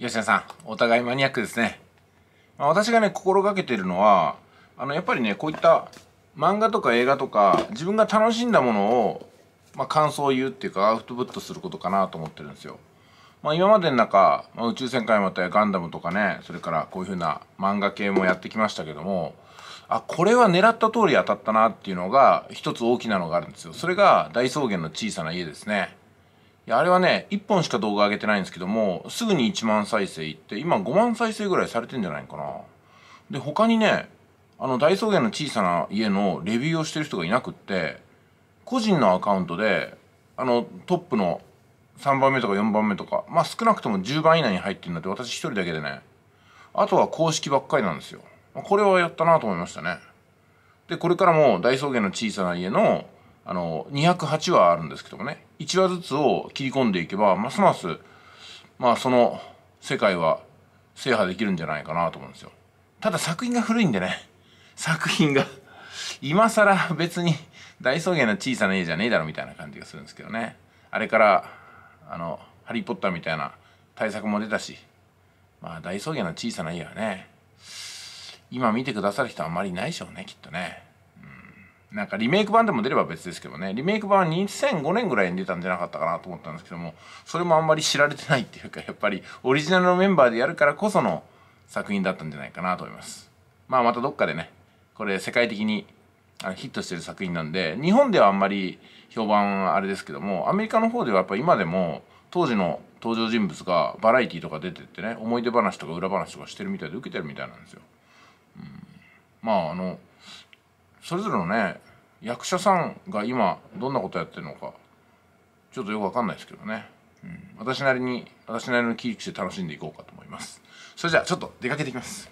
吉田さん、お互いマニアックですね。まあ、私がね、心がけてるのは、あの、やっぱりね、こういった漫画とか映画とか、自分が楽しんだものを、まあ、感想を言うっていうか、アウトプットすることかなと思ってるんですよ。まあ、今までの中、まあ、宇宙戦艦またやガンダムとかね、それからこういうふうな漫画系もやってきましたけども、あ、これは狙った通り当たったなっていうのが、一つ大きなのがあるんですよ。それが大草原の小さな家ですね。いや、あれはね、1本しか動画上げてないんですけども、すぐに1万再生いって、今5万再生ぐらいされてんじゃないかな。で、他にね、あの、大草原の小さな家のレビューをしてる人がいなくって、個人のアカウントで、あの、トップの3番目とか4番目とか、まあ少なくとも10番以内に入ってるのって私1人だけでね、あとは公式ばっかりなんですよ。これはやったなと思いましたね。で、これからも大草原の小さな家のあの208話あるんですけどもね1話ずつを切り込んでいけばますますまあその世界は制覇できるんじゃないかなと思うんですよただ作品が古いんでね 作品が今更別に大草原の小さな家じゃねえだろみたいな感じがするんですけどねあれからあの「ハリー・ポッター」みたいな対策も出たしまあ大草原の小さな家はね今見てくださる人はあんまりいないでしょうねきっとねなんかリメイク版でも出れば別ですけどね、リメイク版は2005年ぐらいに出たんじゃなかったかなと思ったんですけども、それもあんまり知られてないっていうか、やっぱりオリジナルのメンバーでやるからこその作品だったんじゃないかなと思います。まあまたどっかでね、これ世界的にヒットしてる作品なんで、日本ではあんまり評判あれですけども、アメリカの方ではやっぱ今でも当時の登場人物がバラエティとか出てってね、思い出話とか裏話とかしてるみたいで受けてるみたいなんですよ。うん、まああの、それぞれのね役者さんが今どんなことやってるのかちょっとよくわかんないですけどね、うん、私なりに私なりの切り口で楽しんでいこうかと思いますそれじゃあちょっと出かけてきます